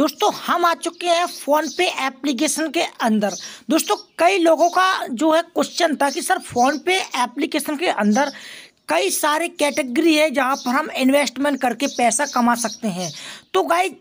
दोस्तों हम आ चुके हैं फ़ोन पे एप्लीकेशन के अंदर दोस्तों कई लोगों का जो है क्वेश्चन था कि सर फ़ोन पे एप्लीकेशन के अंदर कई सारे कैटेगरी है जहां पर हम इन्वेस्टमेंट करके पैसा कमा सकते हैं तो गाई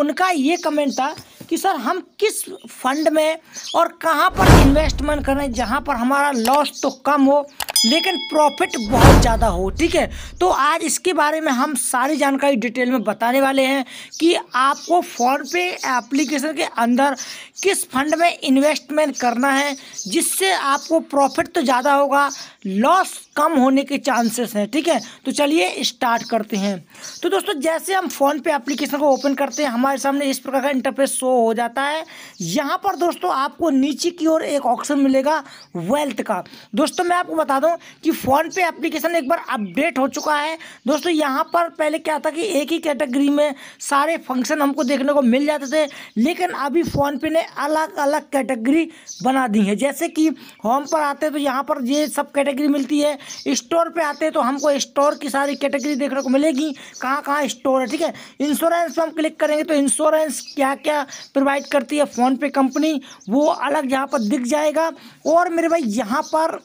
उनका ये कमेंट था कि सर हम किस फंड में और कहां पर इन्वेस्टमेंट करें जहां पर हमारा लॉस तो कम हो लेकिन प्रॉफिट बहुत ज़्यादा हो ठीक है तो आज इसके बारे में हम सारी जानकारी डिटेल में बताने वाले हैं कि आपको फ़ोनपे एप्लीकेशन के अंदर किस फंड में इन्वेस्टमेंट करना है जिससे आपको प्रॉफिट तो ज़्यादा होगा लॉस कम होने के चांसेस हैं ठीक है तो चलिए स्टार्ट करते हैं तो दोस्तों जैसे हम फ़ोन पे एप्लीकेशन को ओपन करते हैं हमारे सामने इस प्रकार का इंटरफेस शो हो जाता है यहाँ पर दोस्तों आपको नीचे की ओर एक ऑप्शन मिलेगा वेल्थ का दोस्तों मैं आपको बता दूँ दोस्तों कि फ़ोनपे एप्लीकेशन एक बार अपडेट हो चुका है दोस्तों यहाँ पर पहले क्या था कि एक ही कैटेगरी में सारे फंक्शन हमको देखने को मिल जाते थे लेकिन अभी फोन पे ने अलग अलग कैटेगरी बना दी है जैसे कि होम पर आते हैं तो यहाँ पर ये सब कैटेगरी मिलती है स्टोर पर आते हैं तो हमको स्टोर की सारी कैटेगरी देखने को मिलेगी कहाँ कहाँ स्टोर है ठीक है इंश्योरेंस पर हम क्लिक करेंगे तो इंश्योरेंस क्या क्या प्रोवाइड करती है फ़ोनपे कंपनी वो अलग यहाँ पर दिख जाएगा और मेरे भाई यहाँ पर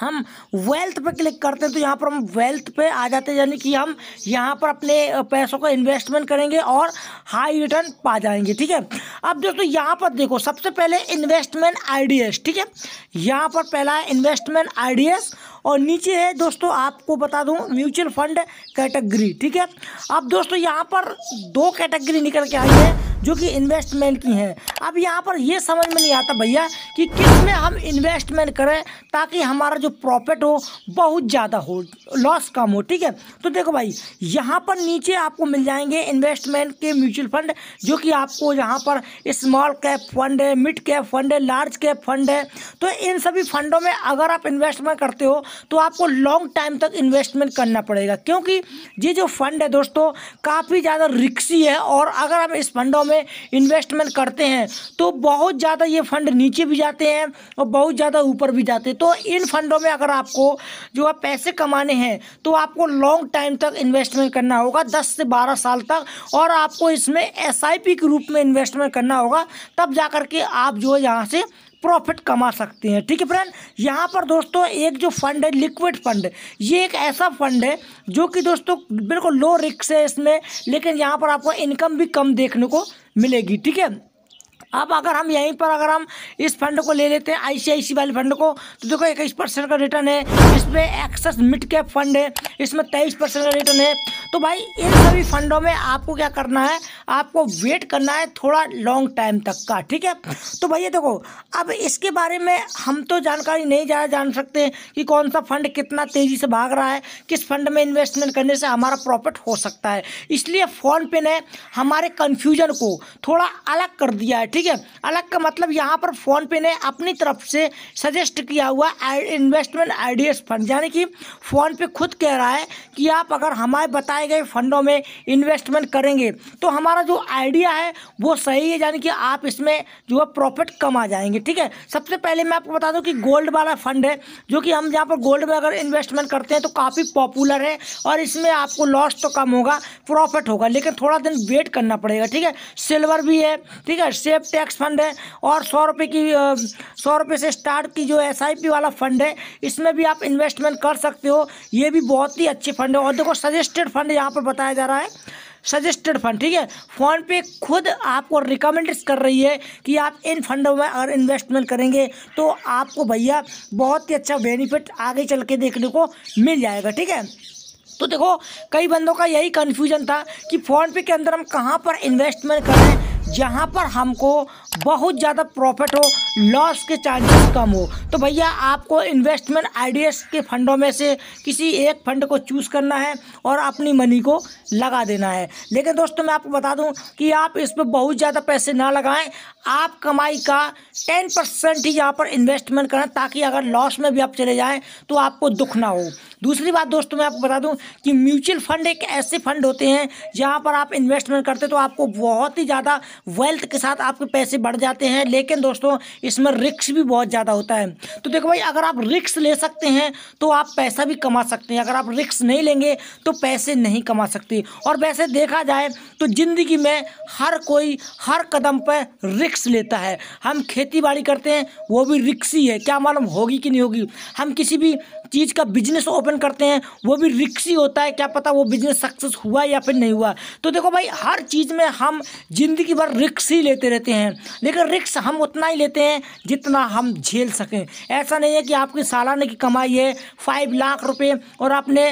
हम वेल्थ पर क्लिक करते हैं तो यहाँ पर हम वेल्थ पे आ जाते हैं यानी कि हम यहाँ पर अपने पैसों का इन्वेस्टमेंट करेंगे और हाई रिटर्न पा जाएंगे ठीक है अब दोस्तों यहाँ पर देखो सबसे पहले इन्वेस्टमेंट आइडियाज ठीक है यहाँ पर पहला है इन्वेस्टमेंट आइडियाज और नीचे है दोस्तों आपको बता दूँ म्यूचुअल फंड कैटेगरी ठीक है अब दोस्तों यहाँ पर दो कैटेगरी निकल के आई है जो कि इन्वेस्टमेंट की हैं अब यहाँ पर यह समझ में नहीं आता भैया कि किस में हम इन्वेस्टमेंट करें ताकि हमारा जो प्रॉफिट हो बहुत ज़्यादा हो लॉस कम हो ठीक है तो देखो भाई यहाँ पर नीचे आपको मिल जाएंगे इन्वेस्टमेंट के म्यूचुअल फंड जो कि आपको यहाँ पर स्मॉल कैप फंड है मिड कैप फंड है लार्ज कैप फंड है तो इन सभी फंडों में अगर आप इन्वेस्टमेंट करते हो तो आपको लॉन्ग टाइम तक इन्वेस्टमेंट करना पड़ेगा क्योंकि ये जो फंड है दोस्तों काफ़ी ज़्यादा रिक्सी है और अगर हम इस फंडों में इन्वेस्टमेंट करते हैं तो बहुत ज़्यादा ये फंड नीचे भी जाते हैं और बहुत ज़्यादा ऊपर भी जाते हैं तो इन फंडों में अगर आपको जो आप पैसे कमाने हैं तो आपको लॉन्ग टाइम तक इन्वेस्टमेंट करना होगा दस से बारह साल तक और आपको इसमें एस के रूप में इन्वेस्टमेंट करना होगा तब जा करके आप जो है यहाँ से प्रॉफिट कमा सकते हैं ठीक है फ्रेंड यहाँ पर दोस्तों एक जो फंड है लिक्विड फंड ये एक ऐसा फंड है जो कि दोस्तों बिल्कुल लो रिस्क है इसमें लेकिन यहाँ पर आपको इनकम भी कम देखने को मिलेगी ठीक है अब अगर हम यहीं पर अगर हम इस फंड को ले लेते हैं आईसीआईसी वाले फंड को तो देखो इक्कीस परसेंट का रिटर्न है इसमें एक्सेस मिड कैप फंड है इसमें तेईस परसेंट का रिटर्न है तो भाई इन सभी फंडों में आपको क्या करना है आपको वेट करना है थोड़ा लॉन्ग टाइम तक का ठीक है तो भैया देखो अब इसके बारे में हम तो जानकारी नहीं ज़्यादा जान सकते कि कौन सा फंड कितना तेज़ी से भाग रहा है किस फंड में इन्वेस्टमेंट करने से हमारा प्रॉफिट हो सकता है इसलिए फ़ोन पे ने हमारे कन्फ्यूजन को थोड़ा अलग कर दिया है ठीक ठीक है अलग का मतलब यहाँ पर फोन पे ने अपनी तरफ से सजेस्ट किया हुआ इन्वेस्टमेंट आइडियाज फंड यानी कि फोन पे खुद कह रहा है कि आप अगर हमारे बताए गए फंडों में इन्वेस्टमेंट करेंगे तो हमारा जो आइडिया है वो सही है यानी कि आप इसमें जो है प्रॉफिट कमा जाएंगे ठीक है सबसे पहले मैं आपको बता दूँ कि गोल्ड वाला फंड है जो कि हम यहाँ पर गोल्ड में अगर इन्वेस्टमेंट करते हैं तो काफ़ी पॉपुलर है और इसमें आपको लॉस तो कम होगा प्रॉफिट होगा लेकिन थोड़ा दिन वेट करना पड़ेगा ठीक है सिल्वर भी है ठीक है सेफ टैक्स फंड है और सौ रुपये की सौ रुपये से स्टार्ट की जो एस वाला फंड है इसमें भी आप इन्वेस्टमेंट कर सकते हो ये भी बहुत ही अच्छे फंड है और देखो सजेस्टेड फंड यहाँ पर बताया जा रहा है सजेस्टेड फंड ठीक है फोन पे खुद आपको रिकमेंड कर रही है कि आप इन फंडों में अगर इन्वेस्टमेंट करेंगे तो आपको भैया बहुत ही अच्छा बेनिफिट आगे चल के देखने को मिल जाएगा ठीक है तो देखो कई बंदों का यही कन्फ्यूजन था कि फ़ोन पे के अंदर हम कहाँ पर इन्वेस्टमेंट करें जहाँ पर हमको बहुत ज़्यादा प्रॉफिट हो लॉस के चांसेस कम हो तो भैया आपको इन्वेस्टमेंट आइडियाज़ के फंडों में से किसी एक फंड को चूज़ करना है और अपनी मनी को लगा देना है लेकिन दोस्तों मैं आपको बता दूं कि आप इस पर बहुत ज़्यादा पैसे ना लगाएं आप कमाई का टेन परसेंट ही यहाँ पर इन्वेस्टमेंट करें ताकि अगर लॉस में भी आप चले जाएँ तो आपको दुख ना हो दूसरी बात दोस्तों मैं आपको बता दूँ कि म्यूचुअल फंड एक ऐसे फंड होते हैं जहाँ पर आप इन्वेस्टमेंट करते तो आपको बहुत ही ज़्यादा वेल्थ के साथ आपके पैसे बढ़ जाते हैं लेकिन दोस्तों इसमें रिक्स भी बहुत ज़्यादा होता है तो देखो भाई अगर आप रिक्स ले सकते हैं तो आप पैसा भी कमा सकते हैं अगर आप रिक्स नहीं लेंगे तो पैसे नहीं कमा सकते और वैसे देखा जाए तो ज़िंदगी में हर कोई हर कदम पर रिक्स लेता है हम खेती बाड़ी करते हैं वो भी रिक्स ही है क्या मालूम होगी कि नहीं होगी हम किसी भी चीज़ का बिजनेस ओपन करते हैं वो भी रिक्स ही होता है क्या पता वो बिजनेस सक्सेस हुआ या फिर नहीं हुआ तो देखो भाई हर चीज़ में हम ज़िंदगी भर पर रिक्स ही लेते रहते हैं लेकिन रिक्स हम उतना ही लेते हैं जितना हम झेल सकें ऐसा नहीं है कि आपकी सालाना की कमाई है फाइव लाख रुपए और आपने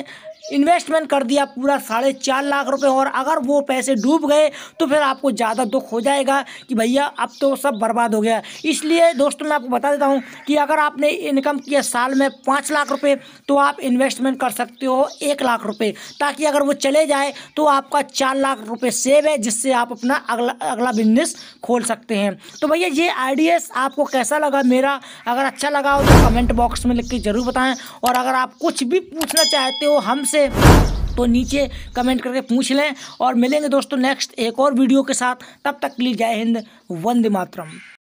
इन्वेस्टमेंट कर दिया पूरा साढ़े चार लाख रुपए और अगर वो पैसे डूब गए तो फिर आपको ज़्यादा दुख हो जाएगा कि भैया अब तो सब बर्बाद हो गया इसलिए दोस्तों मैं आपको बता देता हूँ कि अगर आपने इनकम किया साल में पाँच लाख रुपये तो आप इन्वेस्टमेंट कर सकते हो एक लाख रुपये ताकि अगर वो चले जाए तो आपका चार लाख रुपये सेव है जिससे आप अपना अगला अगला बिजनेस खोल सकते हैं तो भैया ये आइडियाज़ आपको कैसा लगा मेरा अगर अच्छा लगा हो तो कमेंट बॉक्स में लिख के ज़रूर बताएँ और अगर आप कुछ भी पूछना चाहते हो हमसे से तो नीचे कमेंट करके पूछ लें और मिलेंगे दोस्तों नेक्स्ट एक और वीडियो के साथ तब तक के लिए जय हिंद वंदे मातरम